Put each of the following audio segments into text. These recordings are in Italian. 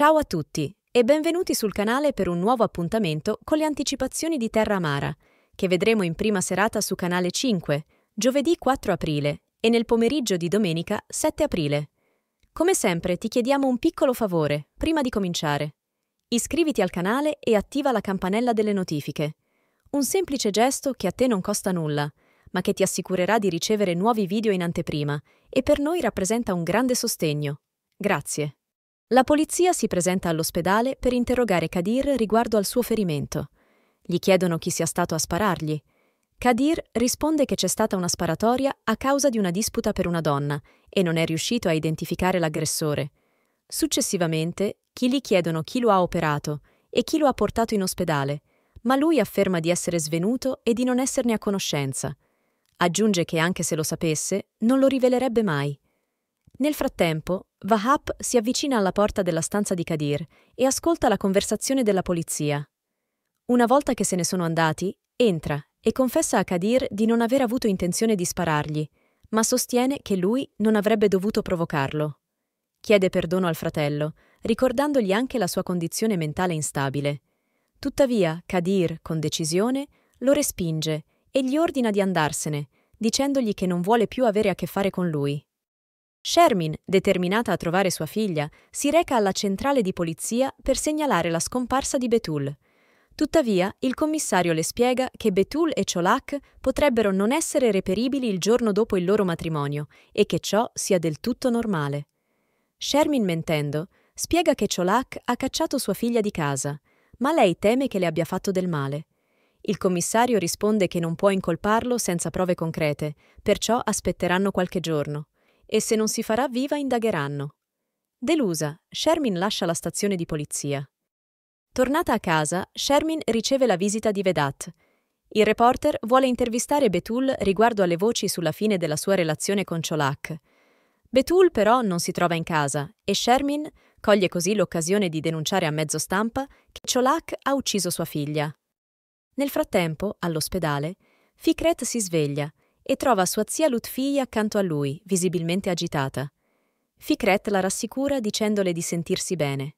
Ciao a tutti e benvenuti sul canale per un nuovo appuntamento con le anticipazioni di Terra Amara, che vedremo in prima serata su canale 5, giovedì 4 aprile e nel pomeriggio di domenica 7 aprile. Come sempre ti chiediamo un piccolo favore prima di cominciare. Iscriviti al canale e attiva la campanella delle notifiche. Un semplice gesto che a te non costa nulla, ma che ti assicurerà di ricevere nuovi video in anteprima e per noi rappresenta un grande sostegno. Grazie. La polizia si presenta all'ospedale per interrogare Kadir riguardo al suo ferimento. Gli chiedono chi sia stato a sparargli. Kadir risponde che c'è stata una sparatoria a causa di una disputa per una donna e non è riuscito a identificare l'aggressore. Successivamente, chi gli chiedono chi lo ha operato e chi lo ha portato in ospedale, ma lui afferma di essere svenuto e di non esserne a conoscenza. Aggiunge che anche se lo sapesse, non lo rivelerebbe mai. Nel frattempo, Vahap si avvicina alla porta della stanza di Kadir e ascolta la conversazione della polizia. Una volta che se ne sono andati, entra e confessa a Kadir di non aver avuto intenzione di sparargli, ma sostiene che lui non avrebbe dovuto provocarlo. Chiede perdono al fratello, ricordandogli anche la sua condizione mentale instabile. Tuttavia, Kadir, con decisione, lo respinge e gli ordina di andarsene, dicendogli che non vuole più avere a che fare con lui. Shermin, determinata a trovare sua figlia, si reca alla centrale di polizia per segnalare la scomparsa di Betul. Tuttavia, il commissario le spiega che Betul e Cholak potrebbero non essere reperibili il giorno dopo il loro matrimonio e che ciò sia del tutto normale. Shermin, mentendo, spiega che Cholak ha cacciato sua figlia di casa, ma lei teme che le abbia fatto del male. Il commissario risponde che non può incolparlo senza prove concrete, perciò aspetteranno qualche giorno e se non si farà viva indagheranno. Delusa, Shermin lascia la stazione di polizia. Tornata a casa, Shermin riceve la visita di Vedat. Il reporter vuole intervistare Betul riguardo alle voci sulla fine della sua relazione con Cholak. Betul però non si trova in casa e Shermin coglie così l'occasione di denunciare a mezzo stampa che Cholak ha ucciso sua figlia. Nel frattempo, all'ospedale, Fikret si sveglia e trova sua zia Lutfi accanto a lui, visibilmente agitata. Fikret la rassicura dicendole di sentirsi bene.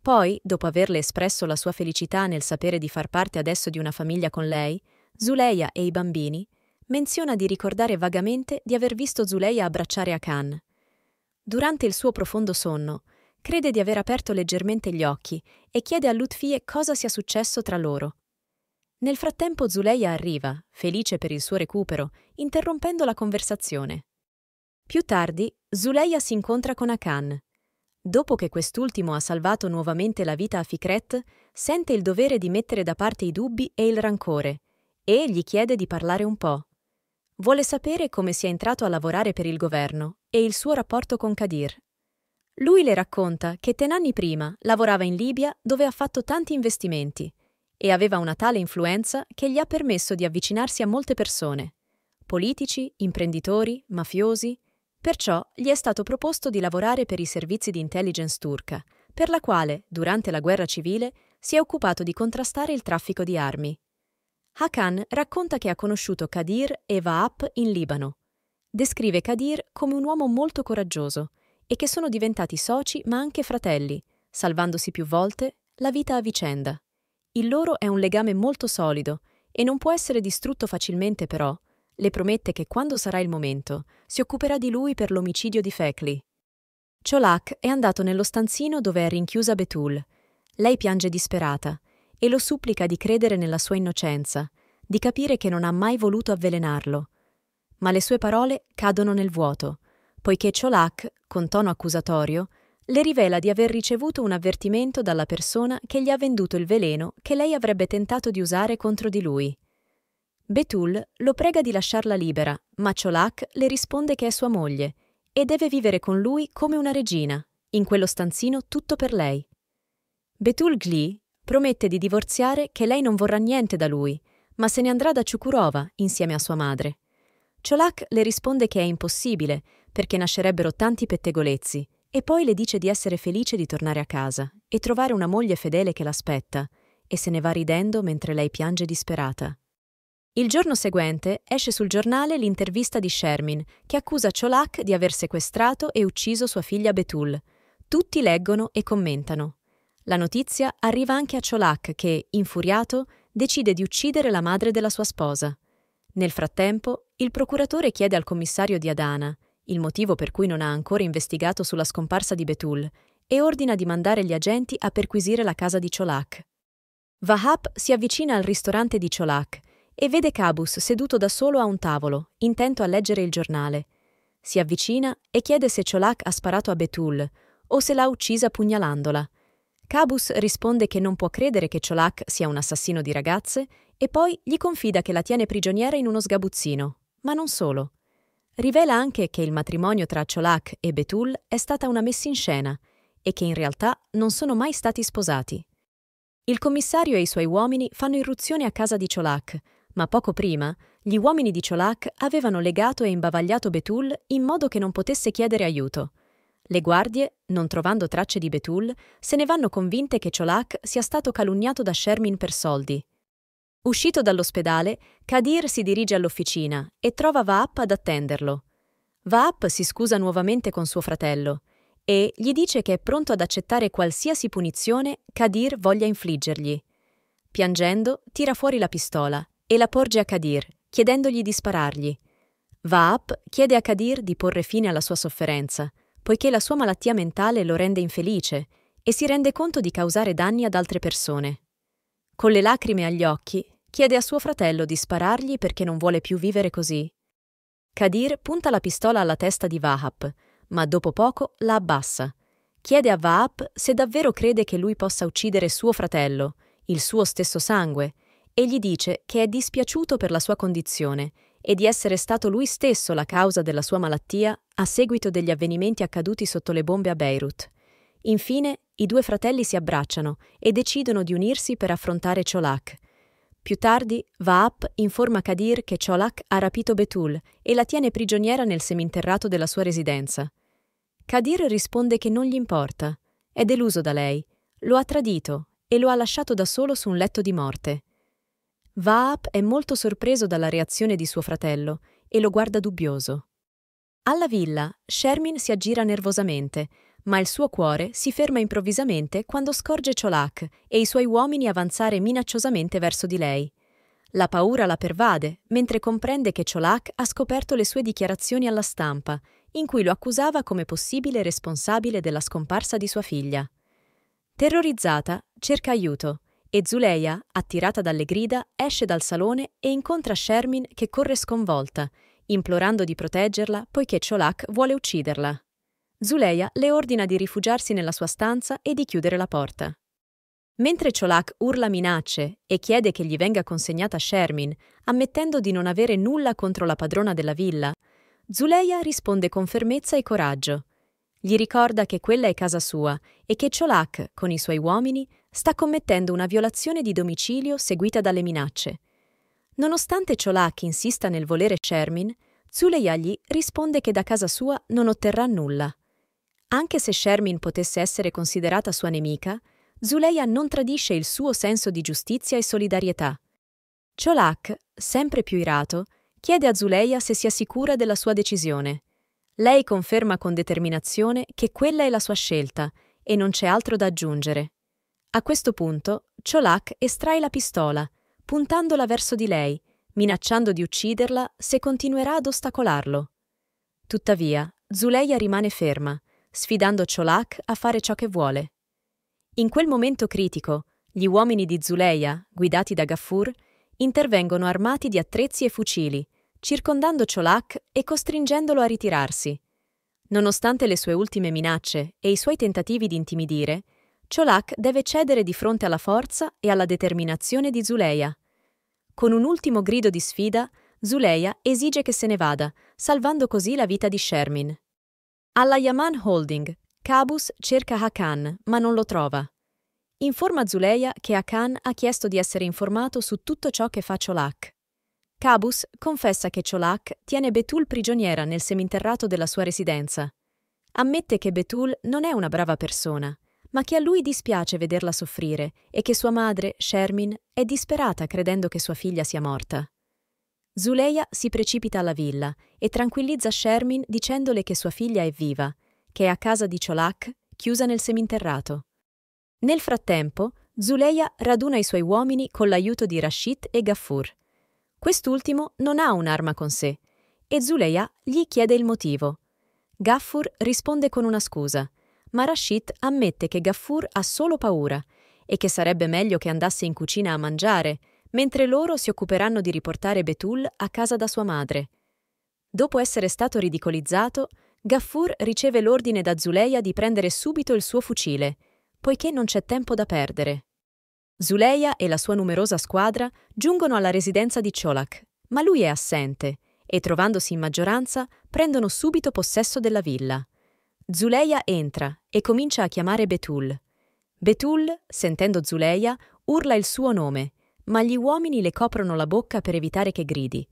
Poi, dopo averle espresso la sua felicità nel sapere di far parte adesso di una famiglia con lei, Zuleia e i bambini, menziona di ricordare vagamente di aver visto Zuleia abbracciare Akan. Durante il suo profondo sonno, crede di aver aperto leggermente gli occhi e chiede a Lutfie cosa sia successo tra loro. Nel frattempo Zuleia arriva, felice per il suo recupero, interrompendo la conversazione. Più tardi, Zuleia si incontra con Akan. Dopo che quest'ultimo ha salvato nuovamente la vita a Fikret, sente il dovere di mettere da parte i dubbi e il rancore e gli chiede di parlare un po'. Vuole sapere come sia entrato a lavorare per il governo e il suo rapporto con Kadir. Lui le racconta che ten anni prima lavorava in Libia dove ha fatto tanti investimenti e aveva una tale influenza che gli ha permesso di avvicinarsi a molte persone, politici, imprenditori, mafiosi. Perciò gli è stato proposto di lavorare per i servizi di intelligence turca, per la quale, durante la guerra civile, si è occupato di contrastare il traffico di armi. Hakan racconta che ha conosciuto Kadir e Vaap in Libano. Descrive Kadir come un uomo molto coraggioso e che sono diventati soci ma anche fratelli, salvandosi più volte la vita a vicenda. Il loro è un legame molto solido e non può essere distrutto facilmente però. Le promette che quando sarà il momento si occuperà di lui per l'omicidio di Feckley. Cholak è andato nello stanzino dove è rinchiusa Betul. Lei piange disperata e lo supplica di credere nella sua innocenza, di capire che non ha mai voluto avvelenarlo. Ma le sue parole cadono nel vuoto, poiché Cholak, con tono accusatorio, le rivela di aver ricevuto un avvertimento dalla persona che gli ha venduto il veleno che lei avrebbe tentato di usare contro di lui. Betul lo prega di lasciarla libera, ma Cholak le risponde che è sua moglie e deve vivere con lui come una regina, in quello stanzino tutto per lei. Betul Gli promette di divorziare che lei non vorrà niente da lui, ma se ne andrà da Ciukurova insieme a sua madre. Cholak le risponde che è impossibile, perché nascerebbero tanti pettegolezzi, e poi le dice di essere felice di tornare a casa e trovare una moglie fedele che l'aspetta, e se ne va ridendo mentre lei piange disperata. Il giorno seguente esce sul giornale l'intervista di Shermin, che accusa Cholak di aver sequestrato e ucciso sua figlia Betul. Tutti leggono e commentano. La notizia arriva anche a Cholak che, infuriato, decide di uccidere la madre della sua sposa. Nel frattempo, il procuratore chiede al commissario di Adana il motivo per cui non ha ancora investigato sulla scomparsa di Betul, e ordina di mandare gli agenti a perquisire la casa di Cholak. Vahap si avvicina al ristorante di Cholak e vede Cabus seduto da solo a un tavolo, intento a leggere il giornale. Si avvicina e chiede se Cholak ha sparato a Betul o se l'ha uccisa pugnalandola. Cabus risponde che non può credere che Cholak sia un assassino di ragazze e poi gli confida che la tiene prigioniera in uno sgabuzzino, ma non solo. Rivela anche che il matrimonio tra Cholak e Betul è stata una messa in scena e che in realtà non sono mai stati sposati. Il commissario e i suoi uomini fanno irruzione a casa di Cholak, ma poco prima gli uomini di Cholak avevano legato e imbavagliato Betul in modo che non potesse chiedere aiuto. Le guardie, non trovando tracce di Betul, se ne vanno convinte che Cholak sia stato calunniato da Shermin per soldi Uscito dall'ospedale, Kadir si dirige all'officina e trova Vaap ad attenderlo. Vaap si scusa nuovamente con suo fratello e gli dice che è pronto ad accettare qualsiasi punizione Kadir voglia infliggergli. Piangendo, tira fuori la pistola e la porge a Kadir, chiedendogli di sparargli. Vaap chiede a Kadir di porre fine alla sua sofferenza, poiché la sua malattia mentale lo rende infelice e si rende conto di causare danni ad altre persone. Con le lacrime agli occhi, chiede a suo fratello di sparargli perché non vuole più vivere così. Kadir punta la pistola alla testa di Vahap, ma dopo poco la abbassa. Chiede a Vahap se davvero crede che lui possa uccidere suo fratello, il suo stesso sangue, e gli dice che è dispiaciuto per la sua condizione e di essere stato lui stesso la causa della sua malattia a seguito degli avvenimenti accaduti sotto le bombe a Beirut. Infine, i due fratelli si abbracciano e decidono di unirsi per affrontare Cholak, più tardi, Vaap informa Kadir che Cholak ha rapito Betul e la tiene prigioniera nel seminterrato della sua residenza. Kadir risponde che non gli importa, è deluso da lei, lo ha tradito e lo ha lasciato da solo su un letto di morte. Vaap è molto sorpreso dalla reazione di suo fratello e lo guarda dubbioso. Alla villa, Shermin si aggira nervosamente ma il suo cuore si ferma improvvisamente quando scorge Cholak e i suoi uomini avanzare minacciosamente verso di lei. La paura la pervade, mentre comprende che Cholak ha scoperto le sue dichiarazioni alla stampa, in cui lo accusava come possibile responsabile della scomparsa di sua figlia. Terrorizzata, cerca aiuto e Zuleia, attirata dalle grida, esce dal salone e incontra Shermin che corre sconvolta, implorando di proteggerla poiché Cholak vuole ucciderla. Zuleia le ordina di rifugiarsi nella sua stanza e di chiudere la porta. Mentre Cholak urla minacce e chiede che gli venga consegnata Shermin, ammettendo di non avere nulla contro la padrona della villa, Zuleia risponde con fermezza e coraggio. Gli ricorda che quella è casa sua e che Cholak, con i suoi uomini, sta commettendo una violazione di domicilio seguita dalle minacce. Nonostante Cholak insista nel volere Shermin, Zuleia gli risponde che da casa sua non otterrà nulla. Anche se Shermin potesse essere considerata sua nemica, Zuleia non tradisce il suo senso di giustizia e solidarietà. Cholak, sempre più irato, chiede a Zuleia se sia sicura della sua decisione. Lei conferma con determinazione che quella è la sua scelta e non c'è altro da aggiungere. A questo punto, Cholak estrae la pistola, puntandola verso di lei, minacciando di ucciderla se continuerà ad ostacolarlo. Tuttavia, Zuleia rimane ferma, sfidando Cholak a fare ciò che vuole. In quel momento critico, gli uomini di Zuleia, guidati da Gaffur, intervengono armati di attrezzi e fucili, circondando Cholak e costringendolo a ritirarsi. Nonostante le sue ultime minacce e i suoi tentativi di intimidire, Cholak deve cedere di fronte alla forza e alla determinazione di Zuleia. Con un ultimo grido di sfida, Zuleia esige che se ne vada, salvando così la vita di Shermin. Alla Yaman Holding, Cabus cerca Hakan, ma non lo trova. Informa Zuleya che Hakan ha chiesto di essere informato su tutto ciò che fa Cholak. Cabus confessa che Cholak tiene Betul prigioniera nel seminterrato della sua residenza. Ammette che Betul non è una brava persona, ma che a lui dispiace vederla soffrire e che sua madre, Shermin, è disperata credendo che sua figlia sia morta. Zuleia si precipita alla villa e tranquillizza Shermin dicendole che sua figlia è viva, che è a casa di Cholak, chiusa nel seminterrato. Nel frattempo, Zuleia raduna i suoi uomini con l'aiuto di Rashid e Gaffur. Quest'ultimo non ha un'arma con sé e Zuleia gli chiede il motivo. Gaffur risponde con una scusa, ma Rashid ammette che Gaffur ha solo paura e che sarebbe meglio che andasse in cucina a mangiare – mentre loro si occuperanno di riportare Betul a casa da sua madre. Dopo essere stato ridicolizzato, Gaffur riceve l'ordine da Zuleia di prendere subito il suo fucile, poiché non c'è tempo da perdere. Zuleia e la sua numerosa squadra giungono alla residenza di Cholak, ma lui è assente e, trovandosi in maggioranza, prendono subito possesso della villa. Zuleia entra e comincia a chiamare Betul. Betul, sentendo Zuleia, urla il suo nome ma gli uomini le coprono la bocca per evitare che gridi.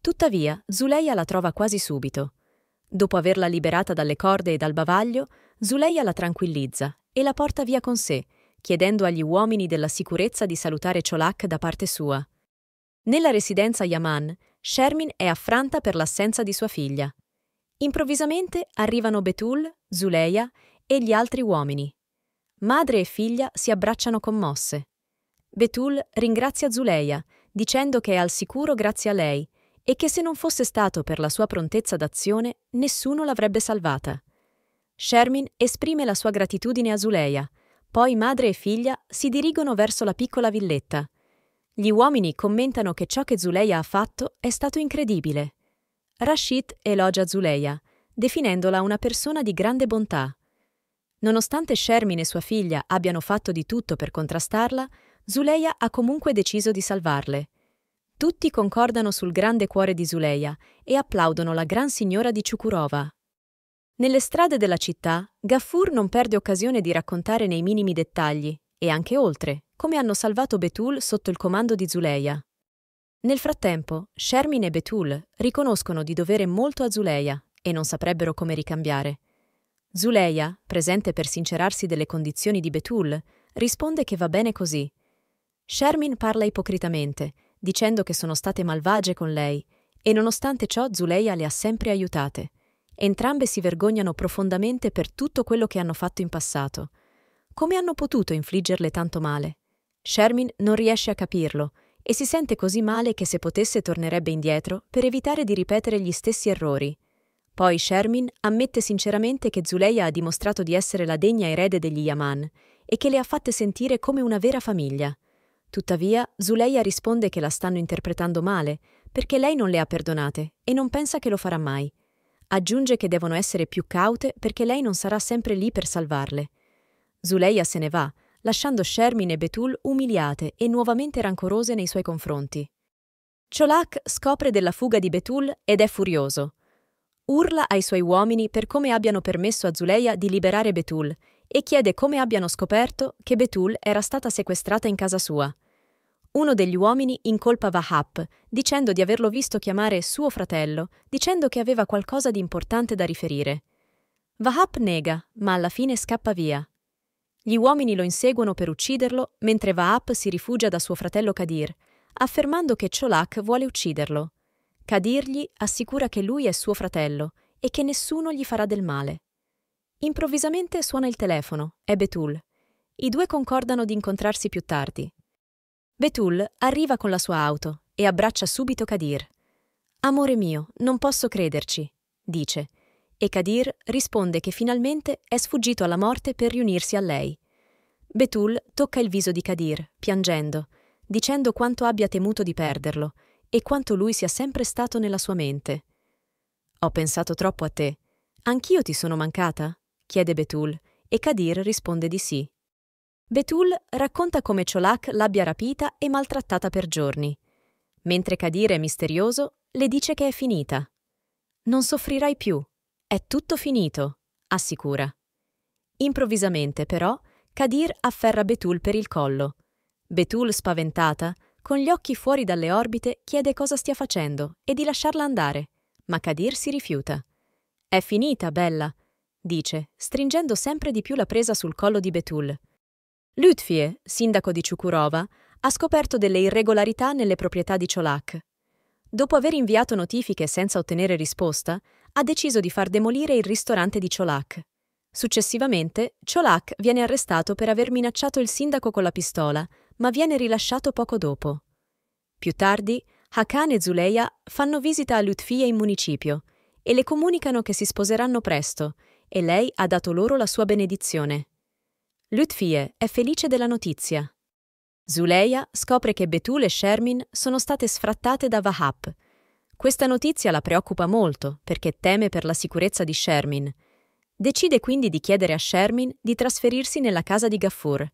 Tuttavia, Zuleia la trova quasi subito. Dopo averla liberata dalle corde e dal bavaglio, Zuleia la tranquillizza e la porta via con sé, chiedendo agli uomini della sicurezza di salutare Cholak da parte sua. Nella residenza Yaman, Shermin è affranta per l'assenza di sua figlia. Improvvisamente arrivano Betul, Zuleia e gli altri uomini. Madre e figlia si abbracciano commosse. Betul ringrazia Zuleia, dicendo che è al sicuro grazie a lei e che se non fosse stato per la sua prontezza d'azione, nessuno l'avrebbe salvata. Shermin esprime la sua gratitudine a Zuleia, poi madre e figlia si dirigono verso la piccola villetta. Gli uomini commentano che ciò che Zuleia ha fatto è stato incredibile. Rashid elogia Zuleia, definendola una persona di grande bontà. Nonostante Shermin e sua figlia abbiano fatto di tutto per contrastarla, Zuleia ha comunque deciso di salvarle. Tutti concordano sul grande cuore di Zuleia e applaudono la gran signora di Ciukurova. Nelle strade della città, Gaffur non perde occasione di raccontare nei minimi dettagli, e anche oltre, come hanno salvato Betul sotto il comando di Zuleia. Nel frattempo, Shermin e Betul riconoscono di dovere molto a Zuleia e non saprebbero come ricambiare. Zuleia, presente per sincerarsi delle condizioni di Betul, risponde che va bene così Shermin parla ipocritamente, dicendo che sono state malvagie con lei, e nonostante ciò Zuleia le ha sempre aiutate. Entrambe si vergognano profondamente per tutto quello che hanno fatto in passato. Come hanno potuto infliggerle tanto male? Shermin non riesce a capirlo e si sente così male che se potesse tornerebbe indietro per evitare di ripetere gli stessi errori. Poi Shermin ammette sinceramente che Zuleia ha dimostrato di essere la degna erede degli Yaman e che le ha fatte sentire come una vera famiglia. Tuttavia, Zuleia risponde che la stanno interpretando male, perché lei non le ha perdonate e non pensa che lo farà mai. Aggiunge che devono essere più caute perché lei non sarà sempre lì per salvarle. Zuleia se ne va, lasciando Shermin e Betul umiliate e nuovamente rancorose nei suoi confronti. Cholak scopre della fuga di Betul ed è furioso. Urla ai suoi uomini per come abbiano permesso a Zuleia di liberare Betul e chiede come abbiano scoperto che Betul era stata sequestrata in casa sua. Uno degli uomini incolpa Vahap, dicendo di averlo visto chiamare suo fratello, dicendo che aveva qualcosa di importante da riferire. Vahap nega, ma alla fine scappa via. Gli uomini lo inseguono per ucciderlo, mentre Vahap si rifugia da suo fratello Kadir, affermando che Cholak vuole ucciderlo. Kadir gli assicura che lui è suo fratello e che nessuno gli farà del male. Improvvisamente suona il telefono, è Betul. I due concordano di incontrarsi più tardi. Betul arriva con la sua auto e abbraccia subito Kadir. Amore mio, non posso crederci, dice, e Kadir risponde che finalmente è sfuggito alla morte per riunirsi a lei. Betul tocca il viso di Kadir, piangendo, dicendo quanto abbia temuto di perderlo e quanto lui sia sempre stato nella sua mente. Ho pensato troppo a te. Anch'io ti sono mancata? chiede Betul, e Kadir risponde di sì. Betul racconta come Cholak l'abbia rapita e maltrattata per giorni. Mentre Kadir è misterioso, le dice che è finita. Non soffrirai più, è tutto finito, assicura. Improvvisamente, però, Kadir afferra Betul per il collo. Betul, spaventata, con gli occhi fuori dalle orbite, chiede cosa stia facendo e di lasciarla andare, ma Kadir si rifiuta. È finita, bella, dice, stringendo sempre di più la presa sul collo di Betul. Lutfie, sindaco di Ciucurova, ha scoperto delle irregolarità nelle proprietà di Ciolac. Dopo aver inviato notifiche senza ottenere risposta, ha deciso di far demolire il ristorante di Ciolac. Successivamente, Ciolac viene arrestato per aver minacciato il sindaco con la pistola, ma viene rilasciato poco dopo. Più tardi, Hakan e Zuleia fanno visita a Lutfie in municipio e le comunicano che si sposeranno presto e lei ha dato loro la sua benedizione. Lutfie è felice della notizia. Zuleia scopre che Betul e Shermin sono state sfrattate da Wahab. Questa notizia la preoccupa molto perché teme per la sicurezza di Shermin. Decide quindi di chiedere a Shermin di trasferirsi nella casa di Gaffur.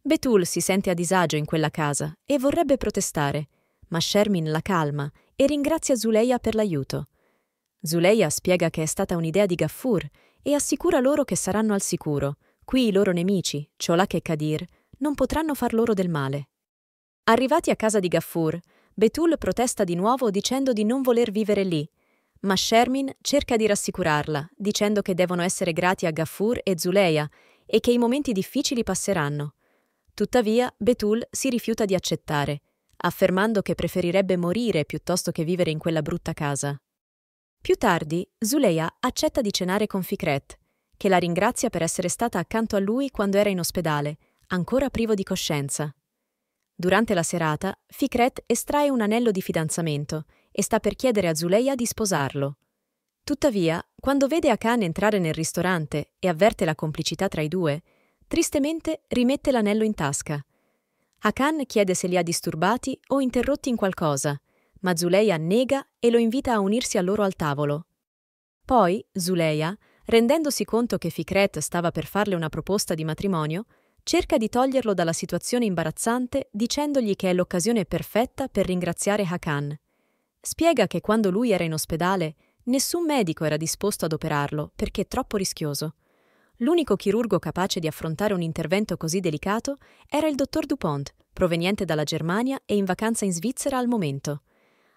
Betul si sente a disagio in quella casa e vorrebbe protestare, ma Shermin la calma e ringrazia Zuleia per l'aiuto. Zuleia spiega che è stata un'idea di Gaffur e assicura loro che saranno al sicuro – Qui i loro nemici, Ciolak e Kadir, non potranno far loro del male. Arrivati a casa di Gaffur, Betul protesta di nuovo dicendo di non voler vivere lì, ma Shermin cerca di rassicurarla, dicendo che devono essere grati a Gaffur e Zuleia e che i momenti difficili passeranno. Tuttavia, Betul si rifiuta di accettare, affermando che preferirebbe morire piuttosto che vivere in quella brutta casa. Più tardi, Zuleia accetta di cenare con Fikret, che la ringrazia per essere stata accanto a lui quando era in ospedale, ancora privo di coscienza. Durante la serata, Fikret estrae un anello di fidanzamento e sta per chiedere a Zuleia di sposarlo. Tuttavia, quando vede Akan entrare nel ristorante e avverte la complicità tra i due, tristemente rimette l'anello in tasca. Akan chiede se li ha disturbati o interrotti in qualcosa, ma Zuleia nega e lo invita a unirsi a loro al tavolo. Poi Zuleia rendendosi conto che Ficret stava per farle una proposta di matrimonio, cerca di toglierlo dalla situazione imbarazzante dicendogli che è l'occasione perfetta per ringraziare Hakan. Spiega che quando lui era in ospedale nessun medico era disposto ad operarlo perché è troppo rischioso. L'unico chirurgo capace di affrontare un intervento così delicato era il dottor Dupont, proveniente dalla Germania e in vacanza in Svizzera al momento.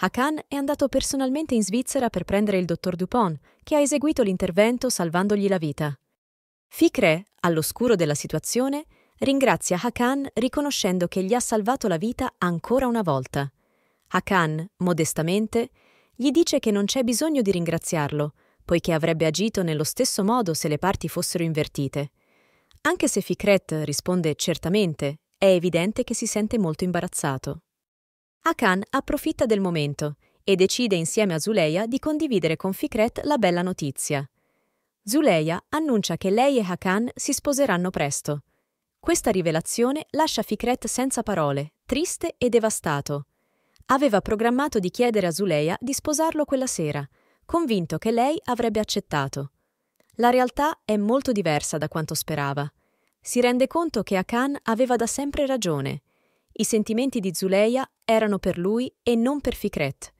Hakan è andato personalmente in Svizzera per prendere il dottor Dupont, che ha eseguito l'intervento salvandogli la vita. Fikre, all'oscuro della situazione, ringrazia Hakan riconoscendo che gli ha salvato la vita ancora una volta. Hakan, modestamente, gli dice che non c'è bisogno di ringraziarlo, poiché avrebbe agito nello stesso modo se le parti fossero invertite. Anche se Ficret risponde certamente, è evidente che si sente molto imbarazzato. Akan approfitta del momento e decide insieme a Zuleia di condividere con Fikret la bella notizia. Zuleia annuncia che lei e Hakan si sposeranno presto. Questa rivelazione lascia Fikret senza parole, triste e devastato. Aveva programmato di chiedere a Zuleia di sposarlo quella sera, convinto che lei avrebbe accettato. La realtà è molto diversa da quanto sperava. Si rende conto che Hakan aveva da sempre ragione i sentimenti di Zuleia erano per lui e non per Fikret.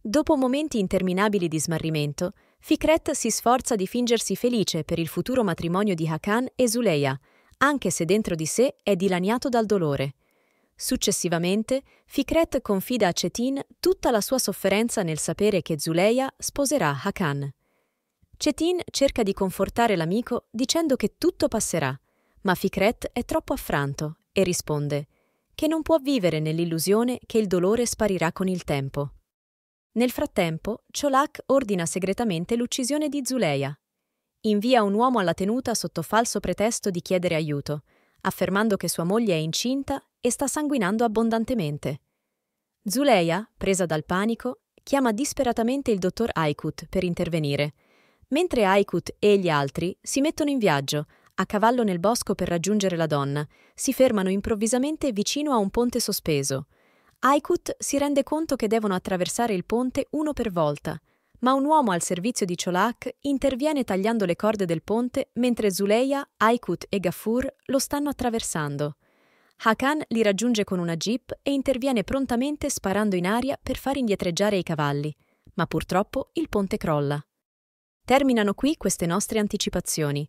Dopo momenti interminabili di smarrimento, Fikret si sforza di fingersi felice per il futuro matrimonio di Hakan e Zuleia, anche se dentro di sé è dilaniato dal dolore. Successivamente, Fikret confida a Cetin tutta la sua sofferenza nel sapere che Zuleia sposerà Hakan. Cetin cerca di confortare l'amico dicendo che tutto passerà, ma Fikret è troppo affranto e risponde che non può vivere nell'illusione che il dolore sparirà con il tempo. Nel frattempo, Cholak ordina segretamente l'uccisione di Zuleia. Invia un uomo alla tenuta sotto falso pretesto di chiedere aiuto, affermando che sua moglie è incinta e sta sanguinando abbondantemente. Zuleia, presa dal panico, chiama disperatamente il dottor Aikut per intervenire, mentre Aikut e gli altri si mettono in viaggio, a cavallo nel bosco per raggiungere la donna, si fermano improvvisamente vicino a un ponte sospeso. Aikut si rende conto che devono attraversare il ponte uno per volta, ma un uomo al servizio di Cholak interviene tagliando le corde del ponte mentre Zuleia, Aikut e Gaffur lo stanno attraversando. Hakan li raggiunge con una jeep e interviene prontamente sparando in aria per far indietreggiare i cavalli, ma purtroppo il ponte crolla. Terminano qui queste nostre anticipazioni.